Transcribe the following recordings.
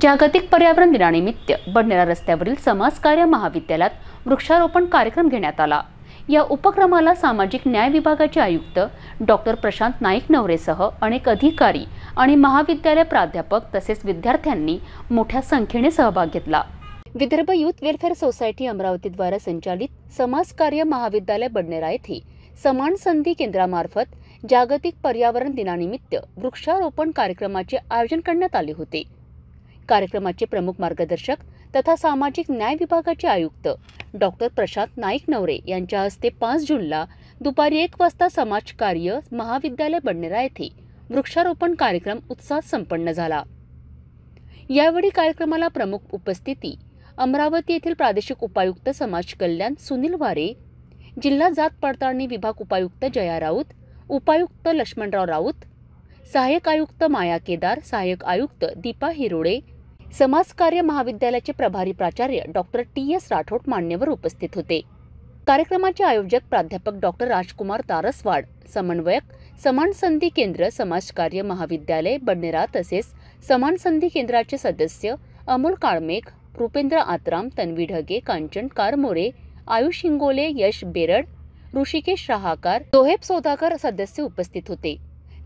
जागतिक पर्यावरण दिनानिमित्त बडनेरा रस्त्यावरील समाजकार्य महाविद्यालयात वृक्षारोपण कार्यक्रम घेण्यात आला या उपक्रमाला सामाजिक न्याय विभागाचे आयुक्त डॉक्टर प्रशांत नाईक नवरेसह अनेक अधिकारी आणि महाविद्यालय प्राध्यापक तसेच विद्यार्थ्यांनी मोठ्या संख्येने सहभाग घेतला विदर्भ युथ वेलफेअर सोसायटी अमरावतीद्वारे संचालित समाजकार्य महाविद्यालय बडनेरा येथे समान संधी केंद्रामार्फत जागतिक पर्यावरण दिनानिमित्त वृक्षारोपण कार्यक्रमाचे आयोजन करण्यात आले होते कार्यक्रमाचे प्रमुख मार्गदर्शक तथा सामाजिक न्याय विभागाचे आयुक्त डॉक्टर प्रशांत नाईक नवरे यांच्या हस्ते पाच जूनला दुपारी एक वाजता समाजकार्य महाविद्यालय बडनेरा येथे वृक्षारोपण कार्यक्रम उत्साहात संपन्न झाला यावेळी कार्यक्रमाला प्रमुख उपस्थिती अमरावती येथील प्रादेशिक उपायुक्त समाज कल्याण सुनील वारे जिल्हा जात पडताळणी विभाग उपायुक्त जया राऊत उपायुक्त लक्ष्मणराव राऊत सहाय्यक आयुक्त माया केदार सहाय्यक आयुक्त दीपा हिरोळे समाजकार्य महाविद्यालयाचे प्रभारी प्राचार्य डॉक्टर टी एस राठोड मान्यवर उपस्थित होते कार्यक्रमाचे आयोजक प्राध्यापक डॉक्टर राजकुमार तारसवाड समन्वयक समान संधी केंद्र समाजकार्य महाविद्यालय बडनेरा तसेच समान संधी केंद्राचे सदस्य अमोल काळमेक रुपेंद्र आत्राम तन्वी ढगे कांचन कारमोरे आयुष हिंगोले यश बेरड ऋषिकेश राहाकार दोहेब सोधाकर सदस्य उपस्थित होते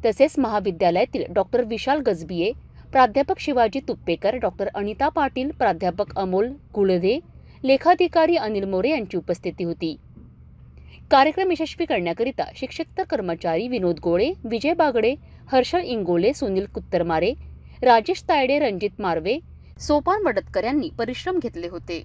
तसेच महाविद्यालयातील डॉक्टर विशाल गजबिये प्राध्यापक शिवाजी तुप्पेकर डॉक्टर अनिता पाटील प्राध्यापक अमोल गुळधे लेखाधिकारी अनिल मोरे यांची उपस्थिती होती कार्यक्रम यशस्वी करण्याकरिता शिक्षक कर्मचारी विनोद गोळे विजय बागडे हर्षल इंगोले सुनील कुत्तरमारे राजेश तायडे रणजित मार्वे सोपान मडतकर यांनी परिश्रम घेतले होते